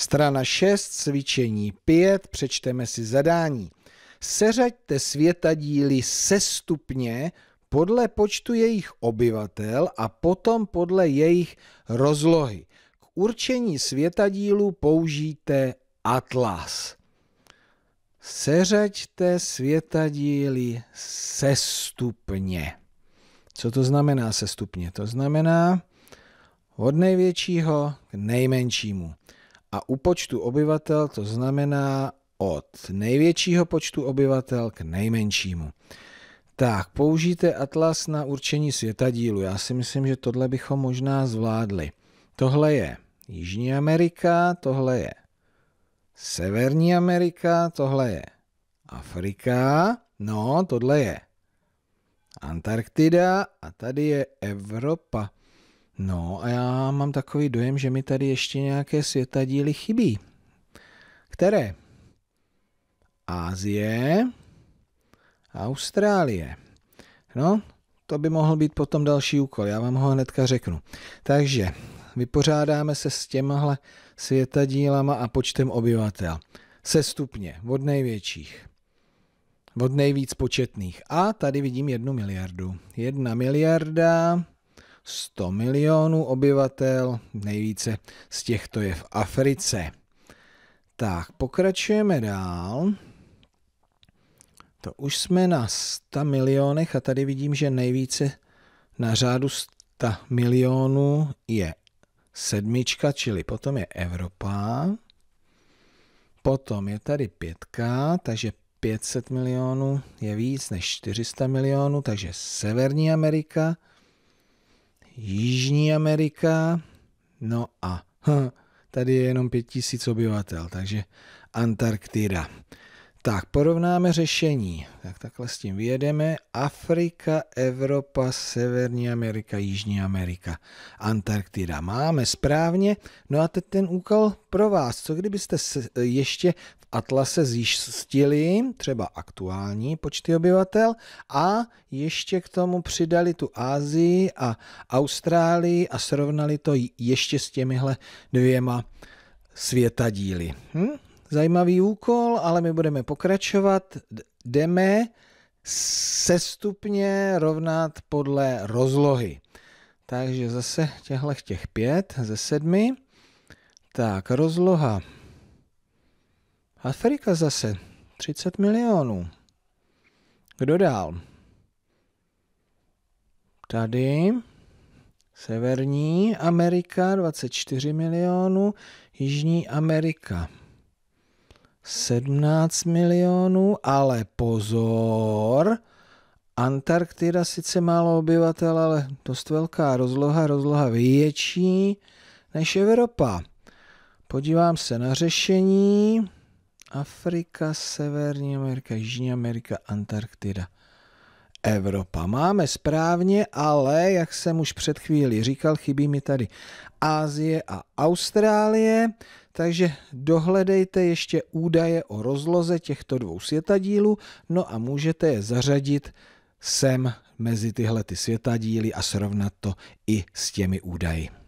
Strana 6, cvičení 5, přečteme si zadání. Seřaďte světadíly sestupně podle počtu jejich obyvatel a potom podle jejich rozlohy. K určení světadílu použijte atlas. Seřaďte světadíly sestupně. Co to znamená sestupně? To znamená od největšího k nejmenšímu a u počtu obyvatel to znamená od největšího počtu obyvatel k nejmenšímu. Tak, použijte atlas na určení světadílu. Já si myslím, že tohle bychom možná zvládli. Tohle je Jižní Amerika, tohle je Severní Amerika, tohle je Afrika, no, tohle je Antarktida a tady je Evropa. No a já mám takový dojem, že mi tady ještě nějaké světadíly chybí. Které? Ázie, Austrálie. No, to by mohl být potom další úkol, já vám ho hnedka řeknu. Takže vypořádáme se s těmahle světadílama a počtem obyvatel. stupně od největších, od nejvíc početných. A tady vidím jednu miliardu. Jedna miliarda 100 milionů obyvatel, nejvíce z těchto je v Africe. Tak, pokračujeme dál. To už jsme na 100 milionech a tady vidím, že nejvíce na řádu 100 milionů je sedmička, čili potom je Evropa. Potom je tady pětka, takže 500 milionů je víc než 400 milionů, takže Severní Amerika – Jižní Amerika, no a hm, tady je jenom 5000 obyvatel, takže Antarktida. Tak, porovnáme řešení. Tak takhle s tím vyjedeme. Afrika, Evropa, Severní Amerika, Jižní Amerika, Antarktida. Máme správně. No a teď ten úkol pro vás. Co kdybyste eh, ještě v Atlase zjistili třeba aktuální počty obyvatel a ještě k tomu přidali tu Ázii a Austrálii a srovnali to ještě s těmihle dvěma světadíly. Hm? Zajímavý úkol, ale my budeme pokračovat. Jdeme sestupně rovnat podle rozlohy. Takže zase těchto těch pět ze sedmi. Tak, rozloha. Afrika zase 30 milionů. Kdo dál? Tady Severní Amerika 24 milionů, Jižní Amerika 17 milionů, ale pozor, Antarktida sice málo obyvatel, ale dost velká rozloha, rozloha větší než Evropa. Podívám se na řešení. Afrika, Severní Amerika, Jižní Amerika, Antarktida. Evropa. Máme správně, ale, jak jsem už před chvíli říkal, chybí mi tady Ázie a Austrálie, takže dohledejte ještě údaje o rozloze těchto dvou světadílů, no a můžete je zařadit sem mezi tyhle ty světadíly a srovnat to i s těmi údaji.